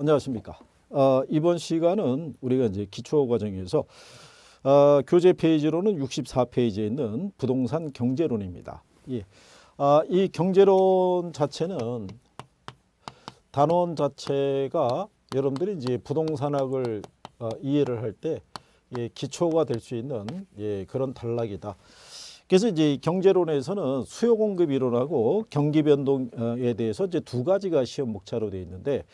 안녕하십니까. 어, 이번 시간은 우리가 이제 기초 과정에서 어, 교재 페이지로는 64페이지에 있는 부동산 경제론입니다. 예. 아, 이 경제론 자체는 단원 자체가 여러분들이 이제 부동산학을 어, 이해를 할때 예, 기초가 될 수 있는 예, 그런 단락이다. 그래서 이제 경제론에서는 수요 공급 이론하고 경기 변동에 대해서 이제 두 가지가 시험 목차로 되어 있는데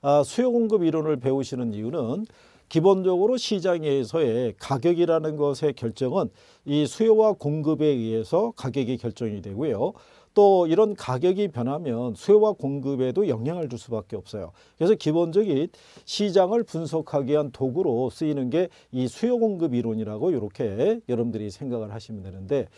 아, 수요 공급 이론을 배우시는 이유는 기본적으로 시장에서의 가격이라는 것의 결정은 이 수요와 공급에 의해서 가격이 결정이 되고요. 또 이런 가격이 변하면 수요와 공급에도 영향을 줄 수밖에 없어요. 그래서 기본적인 시장을 분석하기 위한 도구로 쓰이는 게 이 수요 공급 이론이라고 이렇게 여러분들이 생각을 하시면 되는데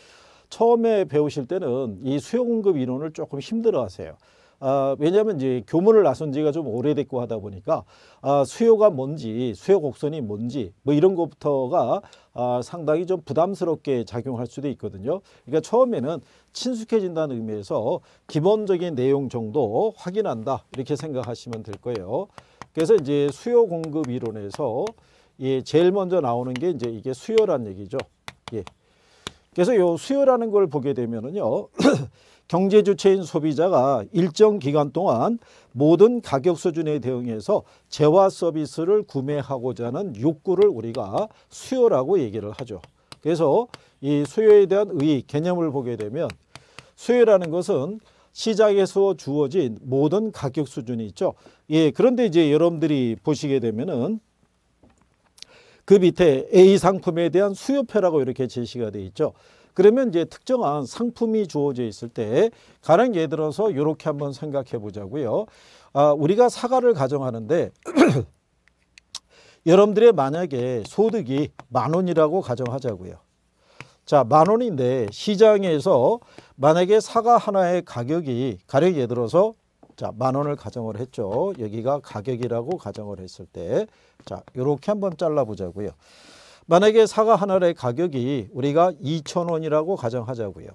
처음에 배우실 때는 이 수요 공급 이론을 조금 힘들어 하세요. 아, 왜냐하면 이제 교문을 나선 지가 좀 오래됐고 하다 보니까 아, 수요가 뭔지 수요 곡선이 뭔지 뭐 이런 것부터가 아, 상당히 좀 부담스럽게 작용할 수도 있거든요. 그러니까 처음에는 친숙해진다는 의미에서 기본적인 내용 정도 확인한다 이렇게 생각하시면 될 거예요. 그래서 이제 수요 공급 이론에서 예, 제일 먼저 나오는 게 이제 이게 수요란 얘기죠. 예. 그래서 요 수요라는 걸 보게 되면은요. 경제 주체인 소비자가 일정 기간 동안 모든 가격 수준에 대응해서 재화 서비스를 구매하고자 하는 욕구를 우리가 수요라고 얘기를 하죠. 그래서 이 수요에 대한 의의 개념을 보게 되면 수요라는 것은 시장에서 주어진 모든 가격 수준이 있죠. 예, 그런데 이제 여러분들이 보시게 되면은 그 밑에 A 상품에 대한 수요표라고 이렇게 제시가 돼 있죠. 그러면 이제 특정한 상품이 주어져 있을 때 가령 예를 들어서 이렇게 한번 생각해 보자고요. 아, 우리가 사과를 가정하는데 여러분들의 만약에 소득이 만 원이라고 가정하자고요. 자, 만 원인데 시장에서 만약에 사과 하나의 가격이 가령 예를 들어서 자, 만 원을 가정을 했죠. 여기가 가격이라고 가정을 했을 때 자, 이렇게 한번 잘라 보자고요. 만약에 사과 하나의 가격이 우리가 2,000원이라고 가정하자고요.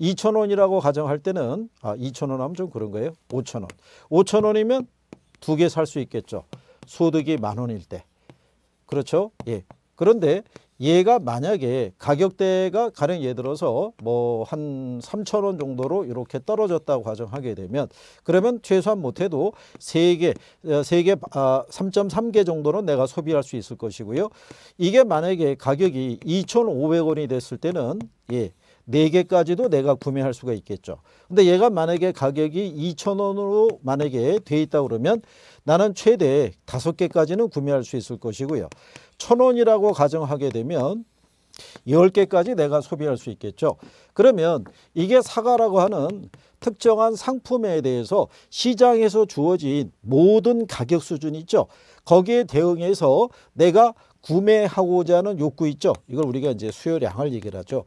2,000원이라고 가정할 때는 아 2,000원 하면 좀 그런 거예요. 5,000원. 5,000원이면 두 개 살 수 있겠죠. 소득이 만 원일 때. 그렇죠? 예. 그런데 얘가 만약에 가격대가 가령 예를 들어서 뭐 한 3천 원 정도로 이렇게 떨어졌다고 가정하게 되면 그러면 최소한 못해도 3개, 3개, 어, 아, 3.3개 정도는 내가 소비할 수 있을 것이고요. 이게 만약에 가격이 2,500원이 됐을 때는 예, 4개까지도 내가 구매할 수가 있겠죠. 근데 얘가 만약에 가격이 2,000원으로 만약에 돼 있다 그러면 나는 최대 5개까지는 구매할 수 있을 것이고요. 1,000원이라고 가정하게 되면 10개까지 내가 소비할 수 있겠죠. 그러면 이게 사과라고 하는 특정한 상품에 대해서 시장에서 주어진 모든 가격 수준 있죠. 거기에 대응해서 내가 구매하고자 하는 욕구 있죠. 이걸 우리가 이제 수요량을 얘기를 하죠.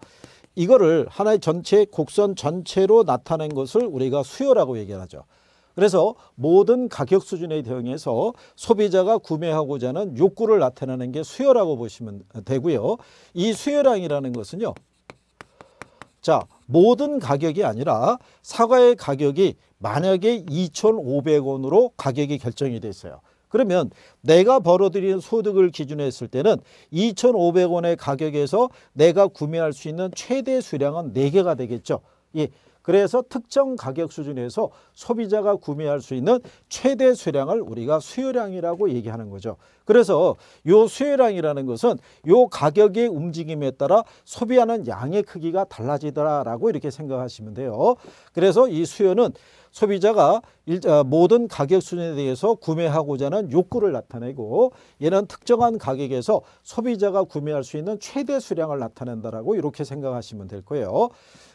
이거를 하나의 전체 곡선 전체로 나타낸 것을 우리가 수요라고 얘기하죠. 그래서 모든 가격 수준에 대응해서 소비자가 구매하고자 하는 욕구를 나타내는 게 수요라고 보시면 되고요. 이 수요량이라는 것은요. 자, 모든 가격이 아니라 사과의 가격이 만약에 2,500원으로 가격이 결정이 돼 있어요. 그러면 내가 벌어들인 소득을 기준으로 했을 때는 2,500원의 가격에서 내가 구매할 수 있는 최대 수량은 4개가 되겠죠. 예. 그래서 특정 가격 수준에서 소비자가 구매할 수 있는 최대 수량을 우리가 수요량이라고 얘기하는 거죠. 그래서 요 수요량이라는 것은 요 가격의 움직임에 따라 소비하는 양의 크기가 달라지더라라고 이렇게 생각하시면 돼요. 그래서 이 수요는 소비자가 일, 어, 모든 가격 수준에 대해서 구매하고자 하는 욕구를 나타내고 얘는 특정한 가격에서 소비자가 구매할 수 있는 최대 수량을 나타낸다라고 이렇게 생각하시면 될 거예요.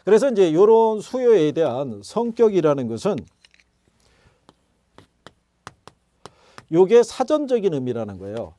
그래서 이제 이런 수요에 대한 성격이라는 것은 요게 사전적인 의미라는 거예요.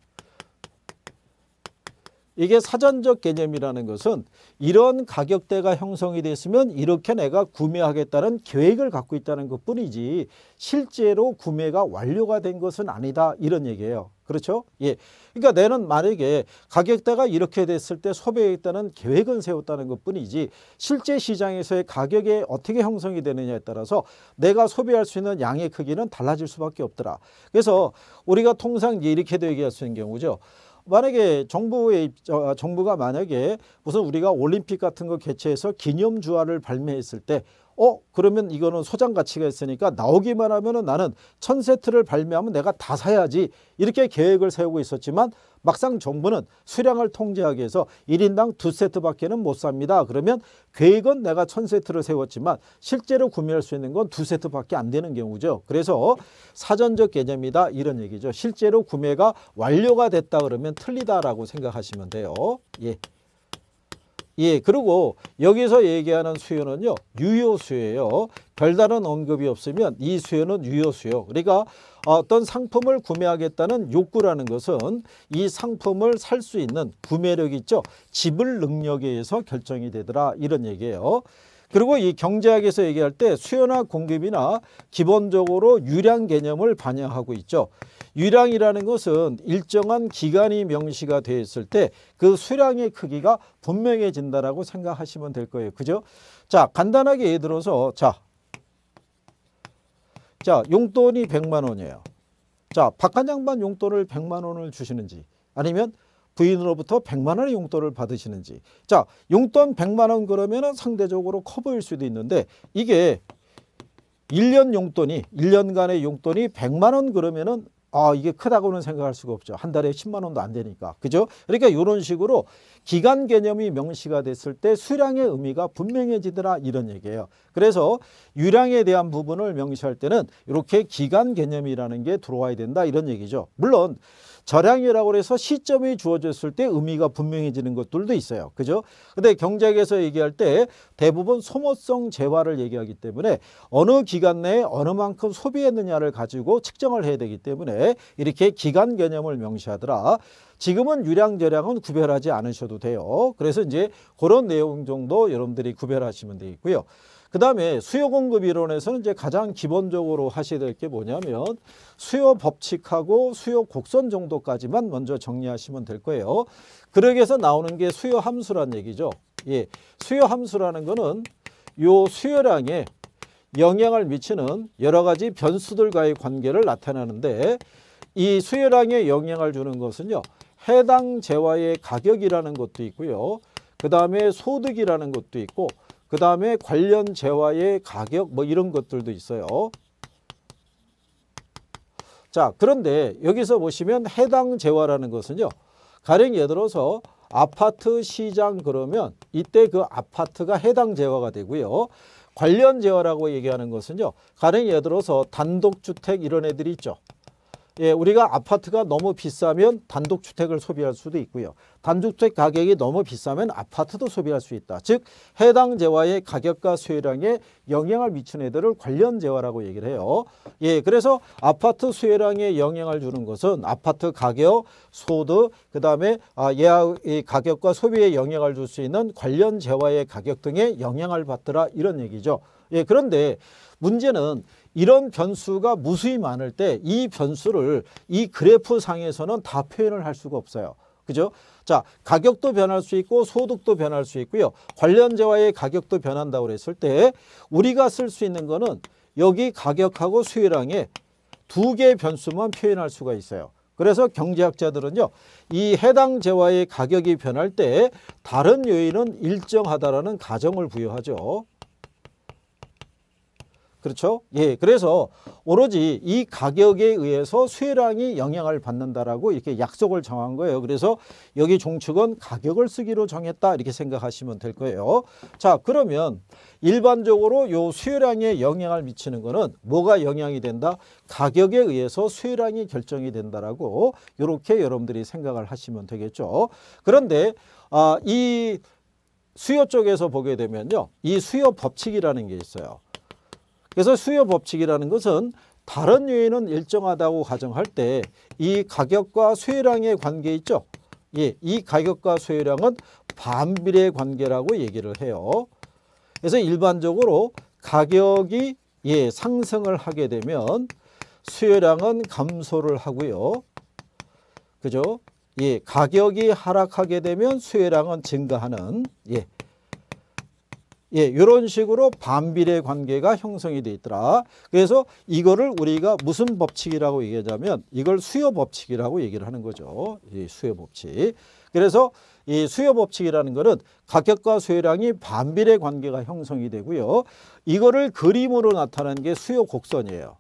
이게 사전적 개념이라는 것은 이런 가격대가 형성이 됐으면 이렇게 내가 구매하겠다는 계획을 갖고 있다는 것뿐이지 실제로 구매가 완료가 된 것은 아니다 이런 얘기예요. 그렇죠? 예. 그러니까 내는 만약에 가격대가 이렇게 됐을 때 소비했다는 계획은 세웠다는 것 뿐이지 실제 시장에서의 가격이 어떻게 형성이 되느냐에 따라서 내가 소비할 수 있는 양의 크기는 달라질 수밖에 없더라. 그래서 우리가 통상 이렇게도 얘기할 수 있는 경우죠. 만약에 정부의 아, 정부가 만약에 우선 우리가 올림픽 같은 거 개최해서 기념 주화를 발매했을 때어 그러면 이거는 소장 가치가 있으니까 나오기만 하면은 나는 천 세트를 발매하면 내가 다 사야지 이렇게 계획을 세우고 있었지만 막상 정부는 수량을 통제하기 위해서 일인당두 세트밖에는 못 삽니다. 그러면 계획은 내가 천 세트를 세웠지만 실제로 구매할 수 있는 건 두 세트밖에 안 되는 경우죠. 그래서 사전적 개념이다 이런 얘기죠. 실제로 구매가 완료가 됐다 그러면 틀리다라고 생각하시면 돼요. 예. 예, 그리고 여기서 얘기하는 수요는요. 유효수예요. 별다른 언급이 없으면 이 수요는 유효수요. 그러니까 어떤 상품을 구매하겠다는 욕구라는 것은 이 상품을 살 수 있는 구매력 있죠. 지불 능력에 의해서 결정이 되더라 이런 얘기예요. 그리고 이 경제학에서 얘기할 때 수요나 공급이나 기본적으로 유량 개념을 반영하고 있죠. 유량이라는 것은 일정한 기간이 명시가 되어 있을 때 그 수량의 크기가 분명해진다라고 생각하시면 될 거예요. 그죠? 자, 간단하게 예를 들어서 자. 자, 용돈이 100만 원이에요. 자, 박한 장반 용돈을 100만 원을 주시는지 아니면 부인으로부터 100만 원의 용돈을 받으시는지 자 용돈 100만 원 그러면 은 상대적으로 커 보일 수도 있는데 이게 1년 용돈이 1년간의 용돈이 100만 원 그러면 은아 이게 크다고는 생각할 수가 없죠. 한 달에 10만 원도 안 되니까. 그죠? 그러니까 이런 식으로 기간 개념이 명시가 됐을 때 수량의 의미가 분명해지더라 이런 얘기예요. 그래서 유량에 대한 부분을 명시할 때는 이렇게 기간 개념이라는 게 들어와야 된다 이런 얘기죠. 물론 절약이라고 해서 시점이 주어졌을 때 의미가 분명해지는 것들도 있어요. 그죠? 근데 경제학에서 얘기할 때 대부분 소모성 재화를 얘기하기 때문에 어느 기간 내에 어느 만큼 소비했느냐를 가지고 측정을 해야 되기 때문에 이렇게 기간 개념을 명시하더라. 지금은 유량 절량은 구별하지 않으셔도 돼요. 그래서 이제 그런 내용 정도 여러분들이 구별하시면 되겠고요. 그 다음에 수요 공급 이론에서는 이제 가장 기본적으로 하셔야 될 게 뭐냐면 수요 법칙하고 수요 곡선 정도까지만 먼저 정리하시면 될 거예요. 그러기 위해서 나오는 게 수요 함수란 얘기죠. 예, 수요 함수라는 거는 요 수요량에 영향을 미치는 여러 가지 변수들과의 관계를 나타내는데 이 수요량에 영향을 주는 것은요. 해당 재화의 가격이라는 것도 있고요. 그 다음에 소득이라는 것도 있고 그 다음에 관련 재화의 가격 뭐 이런 것들도 있어요. 자 그런데 여기서 보시면 해당 재화라는 것은요. 가령 예를 들어서 아파트 시장 그러면 이때 그 아파트가 해당 재화가 되고요. 관련 재화라고 얘기하는 것은요. 가령 예를 들어서 단독주택 이런 애들이 있죠. 예, 우리가 아파트가 너무 비싸면 단독주택을 소비할 수도 있고요. 단독주택 가격이 너무 비싸면 아파트도 소비할 수 있다. 즉 해당 재화의 가격과 수요량에 영향을 미치는 애들을 관련 재화라고 얘기를 해요. 예, 그래서 아파트 수요량에 영향을 주는 것은 아파트 가격, 소득, 그 다음에 아, 예약 가격과 소비에 영향을 줄 수 있는 관련 재화의 가격 등에 영향을 받더라 이런 얘기죠. 예, 그런데 문제는 이런 변수가 무수히 많을 때 이 변수를 이 그래프 상에서는 다 표현을 할 수가 없어요. 그죠? 자, 가격도 변할 수 있고 소득도 변할 수 있고요. 관련재화의 가격도 변한다고 그을때 우리가 쓸 수 있는 거는 여기 가격하고 수요량에 두 개의 변수만 표현할 수가 있어요. 그래서 경제학자들은요. 이 해당 재화의 가격이 변할 때 다른 요인은 일정하다라는 가정을 부여하죠. 그렇죠? 예. 그래서 오로지 이 가격에 의해서 수혜량이 영향을 받는다라고 이렇게 약속을 정한 거예요. 그래서 여기 종축은 가격을 쓰기로 정했다 이렇게 생각하시면 될 거예요. 자, 그러면 일반적으로 요 수혜량에 영향을 미치는 거는 뭐가 영향이 된다? 가격에 의해서 수혜량이 결정이 된다라고 이렇게 여러분들이 생각을 하시면 되겠죠. 그런데 아, 이 수요 쪽에서 보게 되면요. 이 수요 법칙이라는 게 있어요. 그래서 수요 법칙이라는 것은 다른 요인은 일정하다고 가정할 때 이 가격과 수요량의 관계 있죠. 예, 이 가격과 수요량은 반비례 관계라고 얘기를 해요. 그래서 일반적으로 가격이 예, 상승을 하게 되면 수요량은 감소를 하고요. 그죠? 예, 가격이 하락하게 되면 수요량은 증가하는 예, 예, 이런 식으로 반비례 관계가 형성이 돼 있더라. 그래서 이거를 우리가 무슨 법칙이라고 얘기하자면 이걸 수요 법칙이라고 얘기를 하는 거죠. 이 수요 법칙. 그래서 이 수요 법칙이라는 것은 가격과 수요량이 반비례 관계가 형성이 되고요. 이거를 그림으로 나타낸 게 수요 곡선이에요.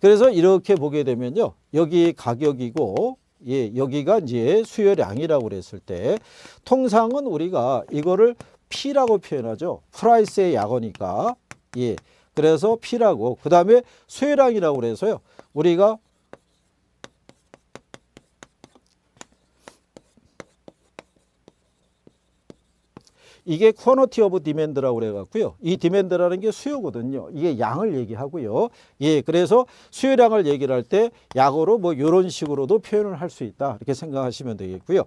그래서 이렇게 보게 되면요. 여기 가격이고 예, 여기가 이제 수요량이라고 그랬을 때 통상은 우리가 이거를 P라고 표현하죠. 프라이스의 약어니까. 예. 그래서 P라고. 그 다음에 쇠량이라고 그래서요. 우리가 이게 쿼너티 오브 디맨드라고 그래갖고요. 이 디맨드라는 게 수요거든요. 이게 양을 얘기하고요. 예, 그래서 수요량을 얘기를 할 때 약으로 뭐 이런 식으로도 표현을 할 수 있다. 이렇게 생각하시면 되겠고요.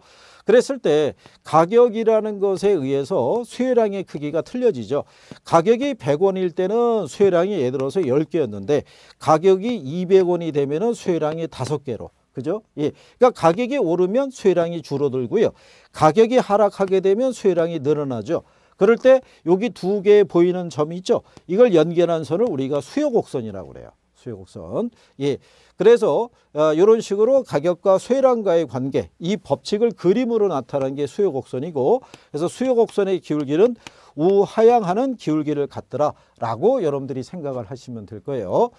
그랬을 때 가격이라는 것에 의해서 수요량의 크기가 틀려지죠. 가격이 100원일 때는 수요량이 예를 들어서 10개였는데 가격이 200원이 되면 수요량이 5개로 그죠? 예. 그러니까 가격이 오르면 수량이 줄어들고요. 가격이 하락하게 되면 수량이 늘어나죠. 그럴 때 여기 두 개 보이는 점이 있죠. 이걸 연결한 선을 우리가 수요 곡선이라고 그래요. 수요 곡선. 예. 그래서 어, 이런 식으로 가격과 수량과의 관계 이 법칙을 그림으로 나타낸 게 수요 곡선이고 그래서 수요 곡선의 기울기는 우하향하는 기울기를 갖더라라고 여러분들이 생각을 하시면 될 거예요.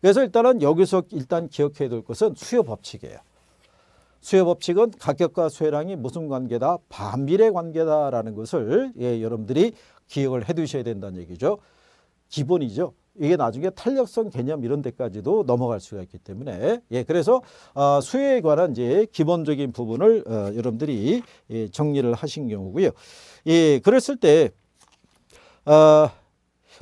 그래서 일단은 여기서 일단 기억해야 될 것은 수요 법칙이에요. 수요 법칙은 가격과 수요량이 무슨 관계다? 반비례 관계다라는 것을 예, 여러분들이 기억을 해두셔야 된다는 얘기죠. 기본이죠. 이게 나중에 탄력성 개념 이런 데까지도 넘어갈 수가 있기 때문에 예 그래서 어, 수요에 관한 이제 기본적인 부분을 어, 여러분들이 예, 정리를 하신 경우고요. 예 그랬을 때 어,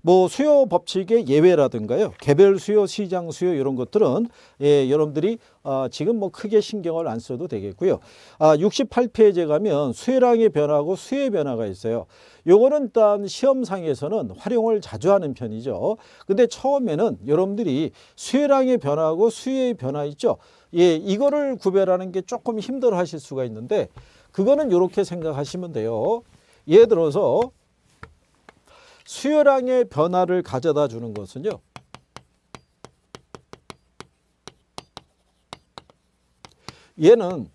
뭐 수요 법칙의 예외라든가요. 개별 수요, 시장 수요 이런 것들은 예, 여러분들이 아, 지금 뭐 크게 신경을 안 써도 되겠고요. 아, 68페이지에 가면 수요량의 변화하고 수요의 변화가 있어요. 요거는 일단 시험상에서는 활용을 자주 하는 편이죠. 근데 처음에는 여러분들이 수요량의 변화하고 수요의 변화 있죠. 예, 이거를 구별하는 게 조금 힘들어 하실 수가 있는데 그거는 이렇게 생각하시면 돼요. 예를 들어서 수요량의 변화를 가져다 주는 것은요. 얘는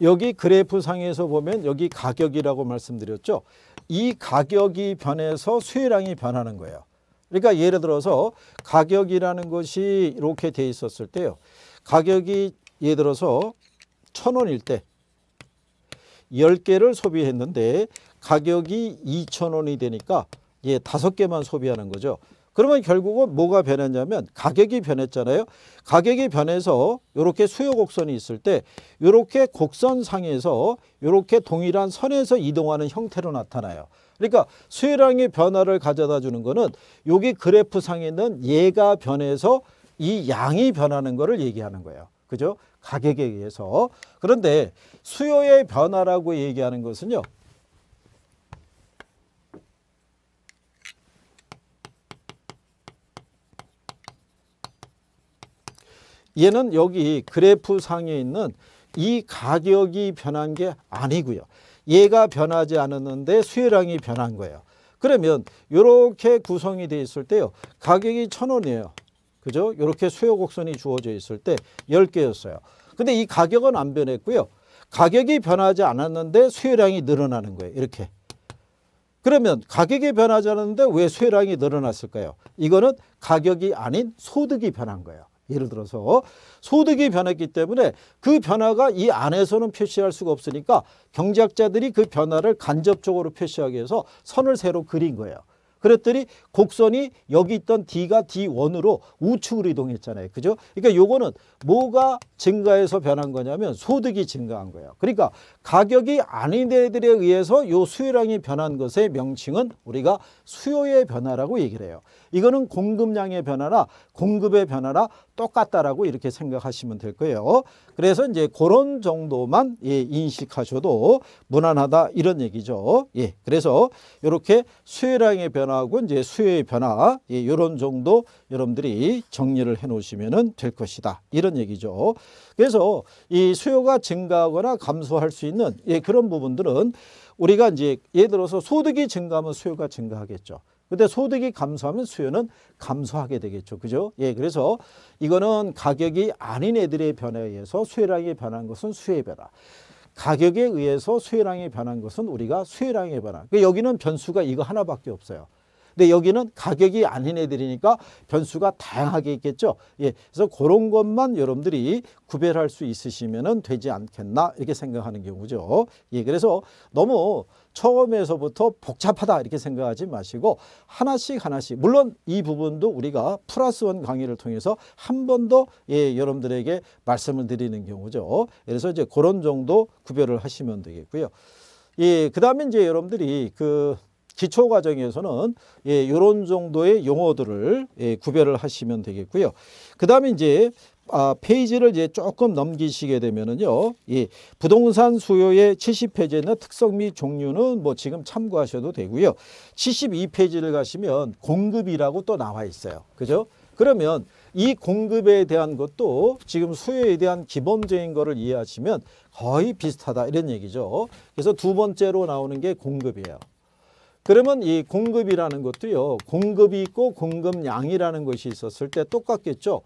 여기 그래프 상에서 보면 여기 가격이라고 말씀드렸죠. 이 가격이 변해서 수요량이 변하는 거예요. 그러니까 예를 들어서 가격이라는 것이 이렇게 돼 있었을 때요. 가격이 예를 들어서 천원일때 10개를 소비했는데 가격이 2,000원이 되니까 예, 5개만 소비하는 거죠. 그러면 결국은 뭐가 변했냐면 가격이 변했잖아요. 가격이 변해서 이렇게 수요 곡선이 있을 때 이렇게 곡선 상에서 이렇게 동일한 선에서 이동하는 형태로 나타나요. 그러니까 수요량의 변화를 가져다 주는 거는 여기 그래프 상에 있는 얘가 변해서 이 양이 변하는 거를 얘기하는 거예요. 그죠? 가격에 의해서. 그런데 수요의 변화라고 얘기하는 것은요. 얘는 여기 그래프 상에 있는 이 가격이 변한 게 아니고요. 얘가 변하지 않았는데 수요량이 변한 거예요. 그러면 이렇게 구성이 돼 있을 때요. 가격이 천원이에요 그죠? 이렇게 수요 곡선이 주어져 있을 때1 0개였어요 근데 이 가격은 안 변했고요. 가격이 변하지 않았는데 수요량이 늘어나는 거예요. 이렇게. 그러면 가격이 변하지 않았는데 왜 수요량이 늘어났을까요? 이거는 가격이 아닌 소득이 변한 거예요. 예를 들어서 소득이 변했기 때문에 그 변화가 이 안에서는 표시할 수가 없으니까 경제학자들이 그 변화를 간접적으로 표시하기 위해서 선을 새로 그린 거예요. 그랬더니 곡선이 여기 있던 D가 D1으로 우측으로 이동했잖아요. 그죠? 그러니까 요거는 뭐가 증가해서 변한 거냐면 소득이 증가한 거예요. 그러니까 가격이 아닌 데들에 의해서 요 수요량이 변한 것의 명칭은 우리가 수요의 변화라고 얘기를 해요. 이거는 공급량의 변화나 공급의 변화라 똑같다라고 이렇게 생각하시면 될 거예요. 그래서 이제 그런 정도만 예, 인식하셔도 무난하다 이런 얘기죠. 예, 그래서 이렇게 수요량의 변화하고 이제 수요의 변화 예, 이런 정도 여러분들이 정리를 해놓으시면 될 것이다 이런 얘기죠. 그래서 이 수요가 증가하거나 감소할 수 있는 예, 그런 부분들은 우리가 이제 예를 들어서 소득이 증가하면 수요가 증가하겠죠. 근데 소득이 감소하면 수요는 감소하게 되겠죠. 그죠? 예, 그래서 이거는 가격이 아닌 애들의 변화에 의해서 수요량이 변한 것은 수요의 변화. 가격에 의해서 수요량이 변한 것은 우리가 수요량의 변화. 그러니까 여기는 변수가 이거 하나밖에 없어요. 근데 여기는 가격이 아닌 애들이니까 변수가 다양하게 있겠죠. 예, 그래서 그런 것만 여러분들이 구별할 수 있으시면 되지 않겠나 이렇게 생각하는 경우죠. 예, 그래서 너무 처음에서부터 복잡하다 이렇게 생각하지 마시고 하나씩 하나씩 물론 이 부분도 우리가 플러스 원 강의를 통해서 한 번 더 예, 여러분들에게 말씀을 드리는 경우죠. 그래서 이제 그런 정도 구별을 하시면 되겠고요. 예, 그다음에 이제 여러분들이 그 기초 과정에서는 예, 이런 정도의 용어들을 예, 구별을 하시면 되겠고요. 그다음에 이제 아, 페이지를 이제 조금 넘기시게 되면은요, 이 부동산 수요의 70페이지나 특성 및 종류는 뭐 지금 참고하셔도 되고요. 72페이지를 가시면 공급이라고 또 나와 있어요. 그죠? 그러면 이 공급에 대한 것도 지금 수요에 대한 기본적인 거를 이해하시면 거의 비슷하다 이런 얘기죠. 그래서 두 번째로 나오는 게 공급이에요. 그러면 이 공급이라는 것도요. 공급이 있고 공급량이라는 것이 있었을 때 똑같겠죠.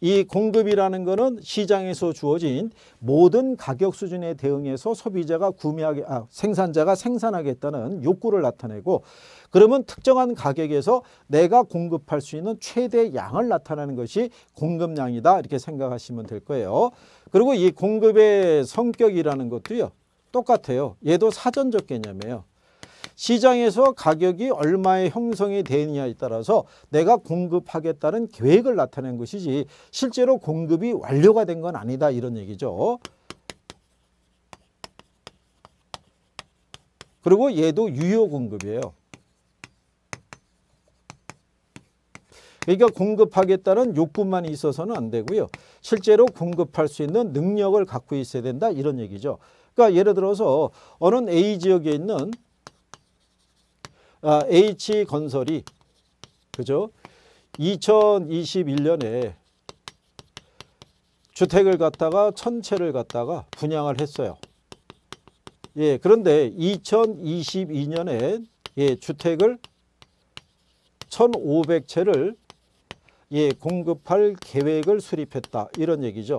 이 공급이라는 것은 시장에서 주어진 모든 가격 수준에 대응해서 소비자가 구매하게 아, 생산자가 생산하겠다는 욕구를 나타내고 그러면 특정한 가격에서 내가 공급할 수 있는 최대 양을 나타내는 것이 공급량이다 이렇게 생각하시면 될 거예요. 그리고 이 공급의 성격이라는 것도요. 똑같아요. 얘도 사전적 개념이에요. 시장에서 가격이 얼마에 형성이 되느냐에 따라서 내가 공급하겠다는 계획을 나타낸 것이지 실제로 공급이 완료가 된 건 아니다 이런 얘기죠. 그리고 얘도 유효 공급이에요. 그러니까 공급하겠다는 욕구만 있어서는 안 되고요. 실제로 공급할 수 있는 능력을 갖고 있어야 된다 이런 얘기죠. 그러니까 예를 들어서 어느 A 지역에 있는 아, H건설이 그죠? 2021년에 주택을 갖다가 천채를 갖다가 분양을 했어요. 예, 그런데 2022년에 예, 주택을 1,500채를 예, 공급할 계획을 수립했다. 이런 얘기죠.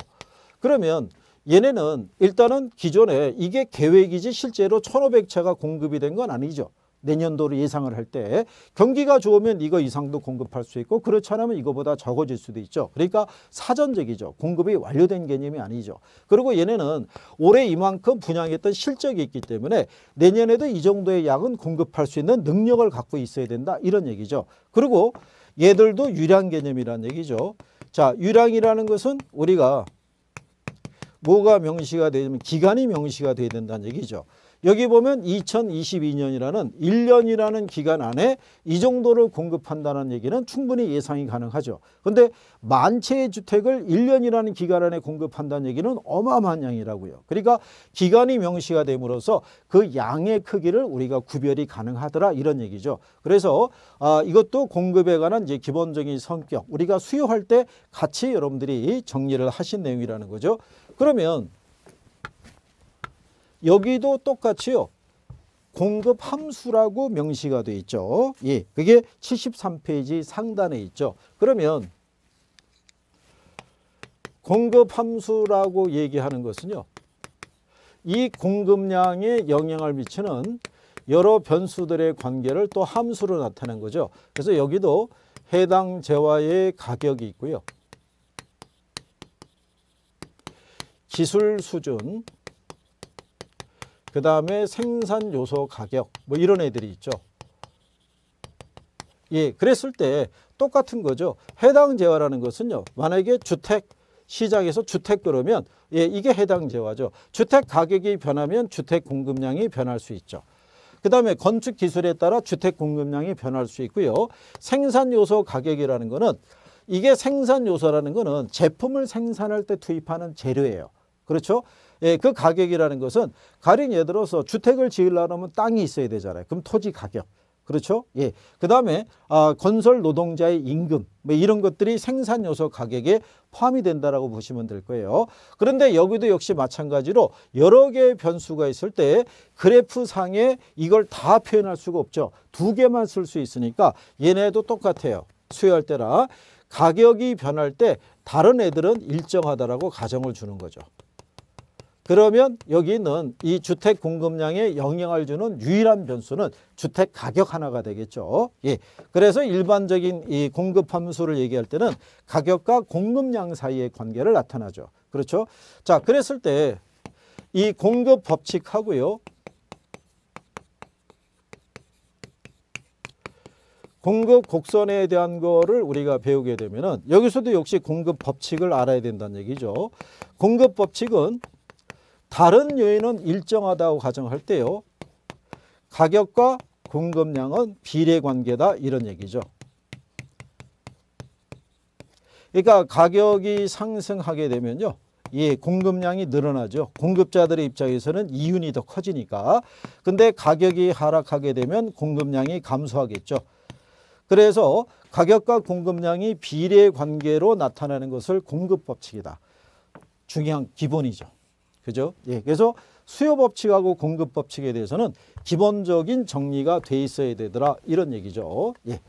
그러면 얘네는 일단은 기존에 이게 계획이지 실제로 1,500채가 공급이 된 건 아니죠. 내년도로 예상을 할 때 경기가 좋으면 이거 이상도 공급할 수 있고 그렇지 않으면 이거보다 적어질 수도 있죠. 그러니까 사전적이죠. 공급이 완료된 개념이 아니죠. 그리고 얘네는 올해 이만큼 분양했던 실적이 있기 때문에 내년에도 이 정도의 양은 공급할 수 있는 능력을 갖고 있어야 된다 이런 얘기죠. 그리고 얘들도 유량 개념이라는 얘기죠. 자 유량이라는 것은 우리가 뭐가 명시가 되면 냐 기간이 명시가 돼야 된다는 얘기죠. 여기 보면 2022년이라는 1년이라는 기간 안에 이 정도를 공급한다는 얘기는 충분히 예상이 가능하죠. 그런데 만채의 주택을 1년이라는 기간 안에 공급한다는 얘기는 어마어마한 양이라고요. 그러니까 기간이 명시가 됨으로써 그 양의 크기를 우리가 구별이 가능하더라 이런 얘기죠. 그래서 아, 이것도 공급에 관한 이제 기본적인 성격 우리가 수요할 때 같이 여러분들이 정리를 하신 내용이라는 거죠. 그러면 여기도 똑같이요. 공급 함수라고 명시가 돼 있죠. 예, 그게 73페이지 상단에 있죠. 그러면 공급 함수라고 얘기하는 것은요. 이 공급량에 영향을 미치는 여러 변수들의 관계를 또 함수로 나타낸 거죠. 그래서 여기도 해당 재화의 가격이 있고요. 기술 수준, 그 다음에 생산 요소 가격 뭐 이런 애들이 있죠. 예, 그랬을 때 똑같은 거죠. 해당 재화라는 것은요. 만약에 주택 시장에서 주택 그러면 예, 이게 해당 재화죠. 주택 가격이 변하면 주택 공급량이 변할 수 있죠. 그 다음에 건축 기술에 따라 주택 공급량이 변할 수 있고요. 생산 요소 가격이라는 거는 이게 생산 요소라는 거는 제품을 생산할 때 투입하는 재료예요. 그렇죠? 예, 그 가격이라는 것은 가령 예를 들어서 주택을 지으려면 땅이 있어야 되잖아요. 그럼 토지 가격. 그렇죠? 예. 그 다음에 아, 건설 노동자의 임금 뭐 이런 것들이 생산 요소 가격에 포함이 된다라고 보시면 될 거예요. 그런데 여기도 역시 마찬가지로 여러 개의 변수가 있을 때 그래프 상에 이걸 다 표현할 수가 없죠. 두 개만 쓸 수 있으니까 얘네도 똑같아요. 수요할 때라 가격이 변할 때 다른 애들은 일정하다라고 가정을 주는 거죠. 그러면 여기는 이 주택 공급량에 영향을 주는 유일한 변수는 주택 가격 하나가 되겠죠. 예. 그래서 일반적인 이 공급 함수를 얘기할 때는 가격과 공급량 사이의 관계를 나타나죠. 그렇죠? 자, 그랬을 때 이 공급 법칙하고요. 공급 곡선에 대한 거를 우리가 배우게 되면은 여기서도 역시 공급 법칙을 알아야 된다는 얘기죠. 공급 법칙은 다른 요인은 일정하다고 가정할 때요. 가격과 공급량은 비례관계다 이런 얘기죠. 그러니까 가격이 상승하게 되면요. 예, 공급량이 늘어나죠. 공급자들의 입장에서는 이윤이 더 커지니까. 근데 가격이 하락하게 되면 공급량이 감소하겠죠. 그래서 가격과 공급량이 비례 관계로 나타나는 것을 공급 법칙이다. 중요한 기본이죠. 그죠? 예. 그래서 수요 법칙하고 공급 법칙에 대해서는 기본적인 정리가 돼 있어야 되더라 이런 얘기죠. 예.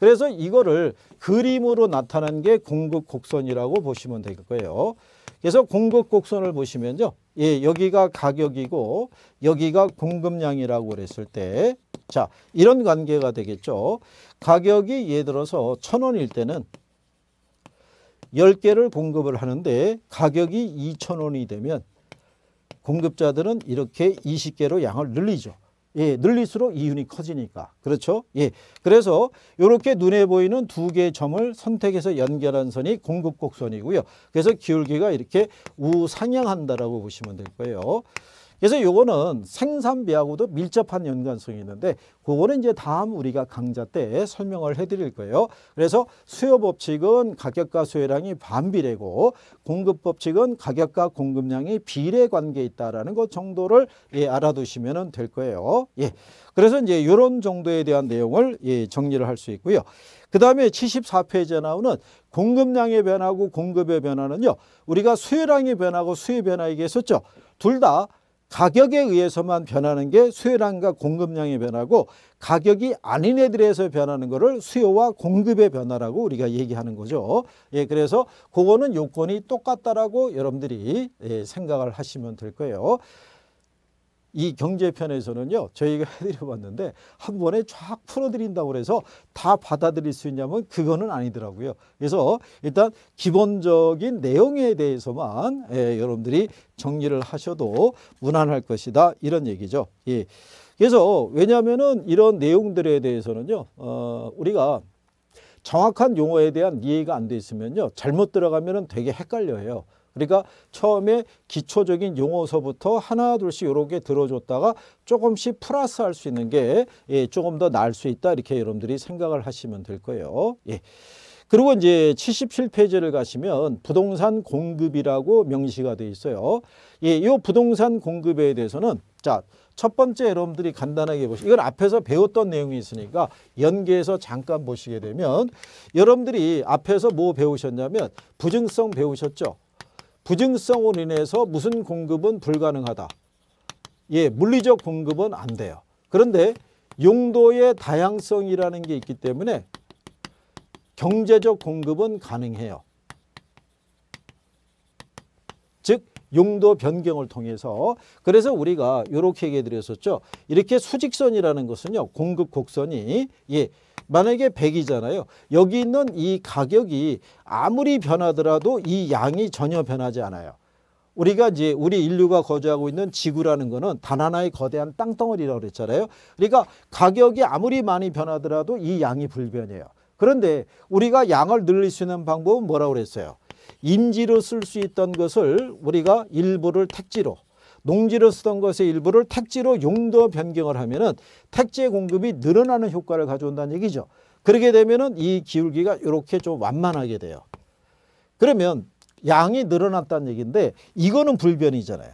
그래서 이거를 그림으로 나타난 게 공급 곡선이라고 보시면 될 거예요. 그래서 공급 곡선을 보시면요. 예, 여기가 가격이고 여기가 공급량이라고 그랬을 때 자, 이런 관계가 되겠죠. 가격이 예를 들어서 천원일 때는 10개를 공급을 하는데 가격이 2천원이 되면 공급자들은 이렇게 20개로 양을 늘리죠. 예, 늘릴수록 이윤이 커지니까. 그렇죠? 예. 그래서 이렇게 눈에 보이는 두 개의 점을 선택해서 연결한 선이 공급곡선이고요. 그래서 기울기가 이렇게 우상향한다라고 보시면 될 거예요. 그래서 요거는 생산비하고도 밀접한 연관성이 있는데 그거는 이제 다음 우리가 강좌 때 설명을 해드릴 거예요. 그래서 수요 법칙은 가격과 수요량이 반비례고 공급 법칙은 가격과 공급량이 비례 관계에 있다라는 것 정도를 예, 알아두시면 될 거예요. 예. 그래서 이제 이런 정도에 대한 내용을 예, 정리를 할 수 있고요. 그 다음에 74페이지에 나오는 공급량의 변화고 공급의 변화는요. 우리가 수요량의 변화고 수요 변화얘기했었죠 둘다 가격에 의해서만 변하는 게 수요량과 공급량의 변화고 가격이 아닌 애들에서 변하는 거를 수요와 공급의 변화라고 우리가 얘기하는 거죠. 예, 그래서 그거는 요건이 똑같다라고 여러분들이 예, 생각을 하시면 될 거예요. 이 경제편에서는요 저희가 해드려봤는데 한 번에 쫙 풀어드린다고 해서다 받아들일 수 있냐면 그거는 아니더라고요. 그래서 일단 기본적인 내용에 대해서만 예, 여러분들이 정리를 하셔도 무난할 것이다 이런 얘기죠. 예. 그래서 왜냐하면은 이런 내용들에 대해서는요 어, 우리가 정확한 용어에 대한 이해가 안 돼 있으면요 잘못 들어가면 되게 헷갈려요. 그러니까 처음에 기초적인 용어서부터 하나 둘씩 이렇게 들어줬다가 조금씩 플러스 할 수 있는 게 예, 조금 더 날 수 있다 이렇게 여러분들이 생각을 하시면 될 거예요. 예. 그리고 이제 77페이지를 가시면 부동산 공급이라고 명시가 되어 있어요. 예, 이 부동산 공급에 대해서는 자, 첫 번째 여러분들이 간단하게 보시 이건 앞에서 배웠던 내용이 있으니까 연계해서 잠깐 보시게 되면 여러분들이 앞에서 뭐 배우셨냐면 부증성 배우셨죠. 부증성으로 인해서 무슨 공급은 불가능하다. 예, 물리적 공급은 안 돼요. 그런데 용도의 다양성이라는 게 있기 때문에 경제적 공급은 가능해요. 즉 용도 변경을 통해서 그래서 우리가 이렇게 얘기해 드렸었죠. 이렇게 수직선이라는 것은요. 공급 곡선이 예, 만약에 100이잖아요. 여기 있는 이 가격이 아무리 변하더라도 이 양이 전혀 변하지 않아요. 우리가 이제 우리 인류가 거주하고 있는 지구라는 거는 단 하나의 거대한 땅덩어리라고 그랬잖아요. 그러니까 가격이 아무리 많이 변하더라도 이 양이 불변해요 그런데 우리가 양을 늘릴 수 있는 방법은 뭐라고 그랬어요? 임지로 쓸 수 있던 것을 우리가 일부를 택지로 농지로 쓰던 것의 일부를 택지로 용도 변경을 하면은 택지의 공급이 늘어나는 효과를 가져온다는 얘기죠. 그렇게 되면은 이 기울기가 이렇게 좀 완만하게 돼요. 그러면 양이 늘어났다는 얘기인데 이거는 불변이잖아요.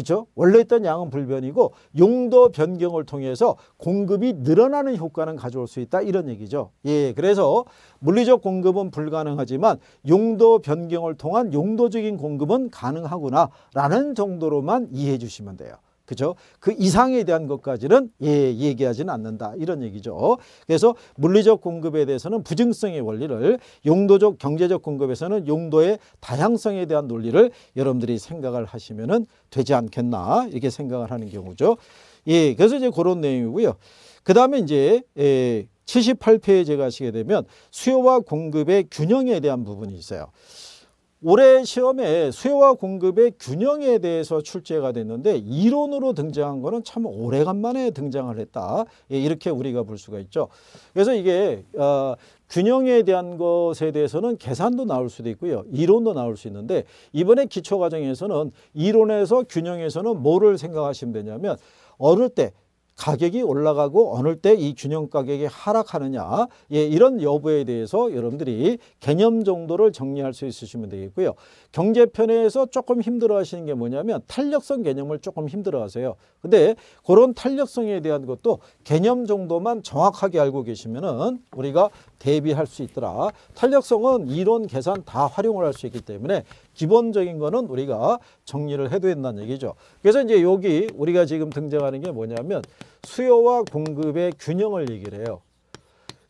그렇죠? 원래 있던 양은 불변이고 용도 변경을 통해서 공급이 늘어나는 효과는 가져올 수 있다 이런 얘기죠. 예, 그래서 물리적 공급은 불가능하지만 용도 변경을 통한 용도적인 공급은 가능하구나라는 정도로만 이해해 주시면 돼요. 그죠? 그 이상에 대한 것까지는 예, 얘기하지는 않는다. 이런 얘기죠. 그래서 물리적 공급에 대해서는 부증성의 원리를 용도적 경제적 공급에서는 용도의 다양성에 대한 논리를 여러분들이 생각을 하시면은 되지 않겠나 이렇게 생각을 하는 경우죠. 예, 그래서 이제 그런 내용이고요. 그 다음에 이제 예, 78페이지 에 가시게 되면 수요와 공급의 균형에 대한 부분이 있어요. 올해 시험에 수요와 공급의 균형에 대해서 출제가 됐는데 이론으로 등장한 거는 참 오래간만에 등장을 했다. 예, 이렇게 우리가 볼 수가 있죠. 그래서 이게 어, 균형에 대한 것에 대해서는 계산도 나올 수도 있고요. 이론도 나올 수 있는데 이번에 기초과정에서는 이론에서 균형에서는 뭐를 생각하시면 되냐면 어릴 때 가격이 올라가고 어느 때 이 균형 가격이 하락하느냐 예, 이런 여부에 대해서 여러분들이 개념 정도를 정리할 수 있으시면 되겠고요. 경제 편에서 조금 힘들어 하시는 게 뭐냐면 탄력성 개념을 조금 힘들어 하세요. 근데 그런 탄력성에 대한 것도 개념 정도만 정확하게 알고 계시면은 우리가 대비할 수 있더라. 탄력성은 이론 계산 다 활용을 할 수 있기 때문에 기본적인 거는 우리가 정리를 해도 된다는 얘기죠. 그래서 이제 여기 우리가 지금 등장하는 게 뭐냐면 수요와 공급의 균형을 얘기를 해요.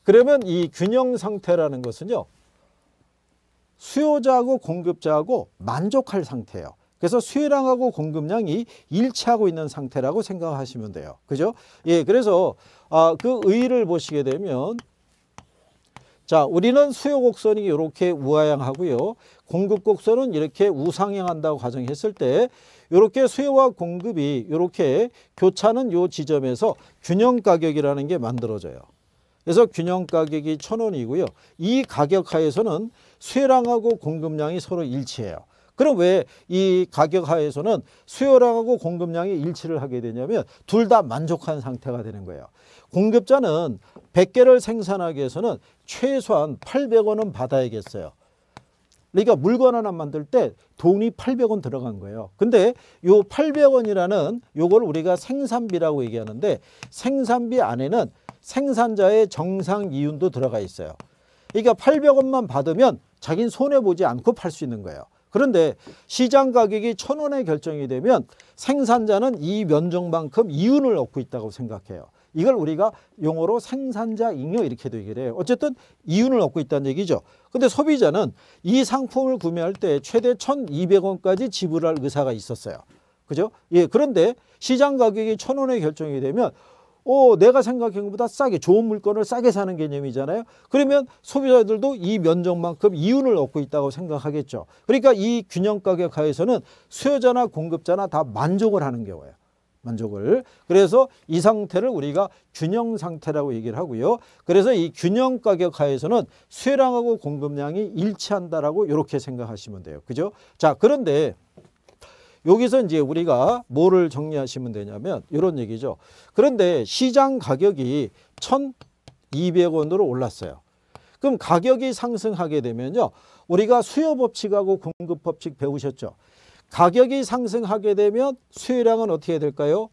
그러면 이 균형 상태라는 것은요. 수요자하고 공급자하고 만족할 상태예요. 그래서 수요량하고 공급량이 일치하고 있는 상태라고 생각하시면 돼요. 그죠? 예, 그래서 아, 그 의의를 보시게 되면 자, 우리는 수요 곡선이 이렇게 우하향하고요. 공급 곡선은 이렇게 우상향한다고 가정했을 때 이렇게 수요와 공급이 이렇게 교차는 요 지점에서 균형 가격이라는 게 만들어져요. 그래서 균형 가격이 천원이고요이 가격 하에서는 수요량하고 공급량이 서로 일치해요. 그럼 왜 이 가격 하에서는 수요량하고 공급량이 일치를 하게 되냐면 둘 다 만족한 상태가 되는 거예요. 공급자는 100개를 생산하기 위해서는 최소한 800원은 받아야겠어요. 그러니까 물건 하나 만들 때 돈이 800원 들어간 거예요. 근데 요 800원이라는 요걸 우리가 생산비라고 얘기하는데 생산비 안에는 생산자의 정상 이윤도 들어가 있어요. 그러니까 800원만 받으면 자기는 손해보지 않고 팔 수 있는 거예요. 그런데 시장 가격이 천원에 결정이 되면 생산자는 이 면적만큼 이윤을 얻고 있다고 생각해요. 이걸 우리가 용어로 생산자 잉여 이렇게도 얘기를 해요. 어쨌든 이윤을 얻고 있다는 얘기죠. 근데 소비자는 이 상품을 구매할 때 최대 천이백 원까지 지불할 의사가 있었어요. 그죠? 예, 그런데 시장 가격이 천원에 결정이 되면 어, 내가 생각한 것보다 싸게 좋은 물건을 싸게 사는 개념이잖아요. 그러면 소비자들도 이 면적만큼 이윤을 얻고 있다고 생각하겠죠. 그러니까 이 균형 가격 하에서는 수요자나 공급자나 다 만족을 하는 경우예요. 만족을. 그래서 이 상태를 우리가 균형 상태라고 얘기를 하고요. 그래서 이 균형 가격 하에서는 수요량하고 공급량이 일치한다라고 이렇게 생각하시면 돼요. 그죠? 자, 그런데 여기서 이제 우리가 뭐를 정리하시면 되냐면 이런 얘기죠. 그런데 시장 가격이 1,200원으로 올랐어요. 그럼 가격이 상승하게 되면요. 우리가 수요 법칙하고 공급 법칙 배우셨죠. 가격이 상승하게 되면 수요량은 어떻게 될까요?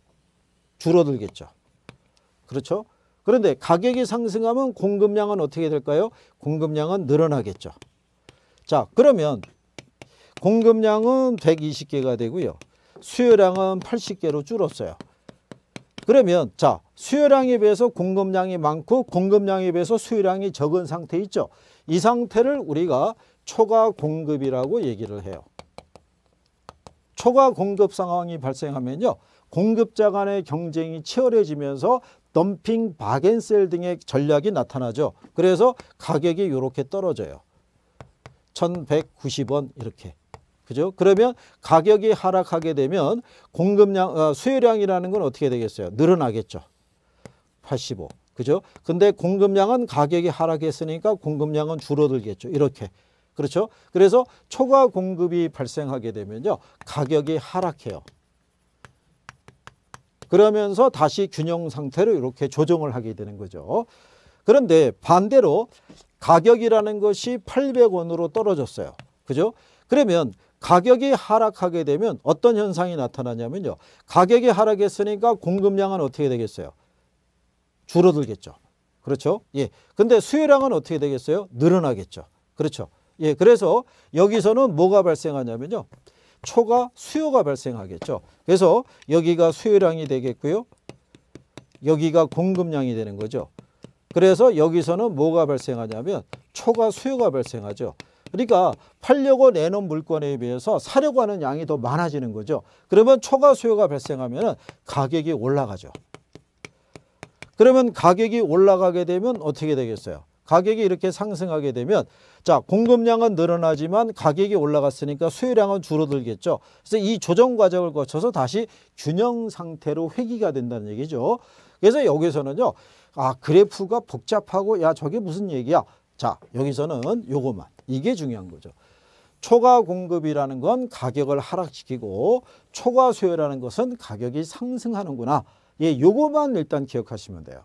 줄어들겠죠. 그렇죠? 그런데 가격이 상승하면 공급량은 어떻게 될까요? 공급량은 늘어나겠죠. 자, 그러면 공급량은 120개가 되고요. 수요량은 80개로 줄었어요. 그러면 자 수요량에 비해서 공급량이 많고 공급량에 비해서 수요량이 적은 상태 있죠. 이 상태를 우리가 초과 공급이라고 얘기를 해요. 초과 공급 상황이 발생하면요. 공급자 간의 경쟁이 치열해지면서 덤핑, 바겐셀 등의 전략이 나타나죠. 그래서 가격이 이렇게 떨어져요. 1190원 이렇게. 그죠? 그러면 가격이 하락하게 되면 공급량, 어, 수요량이라는 건 어떻게 되겠어요? 늘어나겠죠. 85. 그죠? 근데 공급량은 가격이 하락했으니까 공급량은 줄어들겠죠. 이렇게. 그렇죠? 그래서 초과 공급이 발생하게 되면요. 가격이 하락해요. 그러면서 다시 균형 상태로 이렇게 조정을 하게 되는 거죠. 그런데 반대로 가격이라는 것이 800원으로 떨어졌어요. 그죠? 그러면 가격이 하락하게 되면 어떤 현상이 나타나냐면요. 가격이 하락했으니까 공급량은 어떻게 되겠어요? 줄어들겠죠. 그렇죠? 예. 근데 수요량은 어떻게 되겠어요? 늘어나겠죠. 그렇죠. 예. 그래서 여기서는 뭐가 발생하냐면요. 초과 수요가 발생하겠죠. 그래서 여기가 수요량이 되겠고요. 여기가 공급량이 되는 거죠. 그래서 여기서는 뭐가 발생하냐면 초과 수요가 발생하죠. 그러니까 팔려고 내놓은 물건에 비해서 사려고 하는 양이 더 많아지는 거죠. 그러면 초과 수요가 발생하면 가격이 올라가죠. 그러면 가격이 올라가게 되면 어떻게 되겠어요? 가격이 이렇게 상승하게 되면 자 공급량은 늘어나지만 가격이 올라갔으니까 수요량은 줄어들겠죠. 그래서 이 조정 과정을 거쳐서 다시 균형 상태로 회귀가 된다는 얘기죠. 그래서 여기서는요. 아 그래프가 복잡하고 야 저게 무슨 얘기야. 자 여기서는 요거만. 이게 중요한 거죠. 초과 공급이라는 건 가격을 하락시키고 초과 수요라는 것은 가격이 상승하는구나. 예, 요거만 일단 기억하시면 돼요.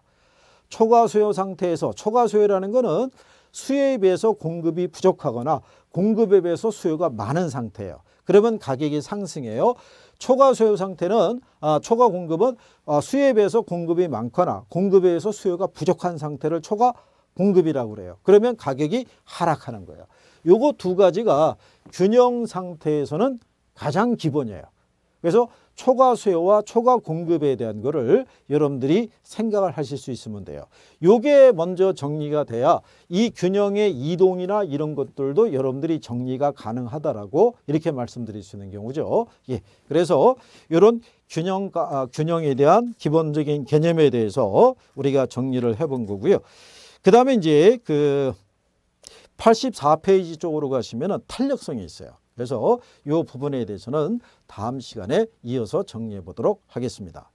초과 수요 상태에서 초과 수요라는 거는 수요에 비해서 공급이 부족하거나 공급에 비해서 수요가 많은 상태예요. 그러면 가격이 상승해요. 초과 수요 상태는 아, 초과 공급은 아, 수요에 비해서 공급이 많거나 공급에 비해서 수요가 부족한 상태를 초과 공급이라고 그래요. 그러면 가격이 하락하는 거예요. 요거 두 가지가 균형 상태에서는 가장 기본이에요. 그래서 초과 수요와 초과 공급에 대한 거를 여러분들이 생각을 하실 수 있으면 돼요. 요게 먼저 정리가 돼야 이 균형의 이동이나 이런 것들도 여러분들이 정리가 가능하다라고 이렇게 말씀드릴 수 있는 경우죠. 예. 그래서 이런 균형 아, 균형에 대한 기본적인 개념에 대해서 우리가 정리를 해본 거고요. 그 다음에 이제 그 84페이지 쪽으로 가시면 탄력성이 있어요. 그래서 이 부분에 대해서는 다음 시간에 이어서 정리해 보도록 하겠습니다.